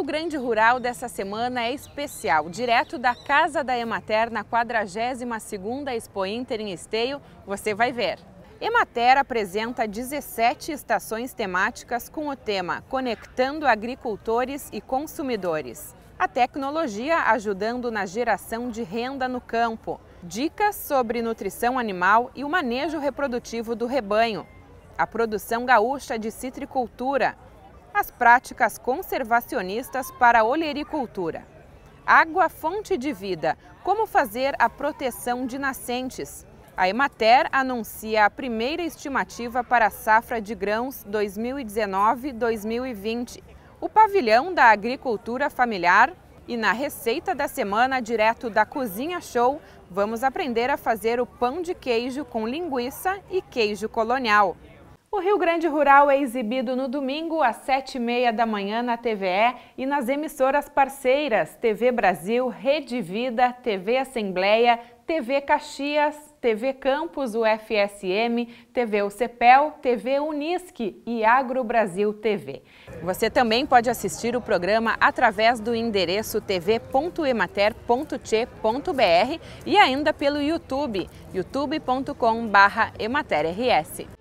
Rio Grande Rural dessa semana é especial. Direto da Casa da Emater, na 42ª Expo Inter em Esteio, você vai ver. Emater apresenta 17 estações temáticas com o tema Conectando Agricultores e Consumidores. A tecnologia ajudando na geração de renda no campo. Dicas sobre nutrição animal e o manejo reprodutivo do rebanho. A produção gaúcha de citricultura as práticas conservacionistas para a olericultura. Água fonte de vida, como fazer a proteção de nascentes. A Emater anuncia a primeira estimativa para a safra de grãos 2019-2020, o pavilhão da agricultura familiar e na receita da semana direto da Cozinha Show, vamos aprender a fazer o pão de queijo com linguiça e queijo colonial. O Rio Grande Rural é exibido no domingo às sete e meia da manhã na TVE e nas emissoras parceiras TV Brasil, Rede Vida, TV Assembleia, TV Caxias, TV Campos, UFSM, TV UCPEL, TV Unisque e Agro Brasil TV. Você também pode assistir o programa através do endereço tv.emater.che.br e ainda pelo YouTube, youtube.com/ematerrs.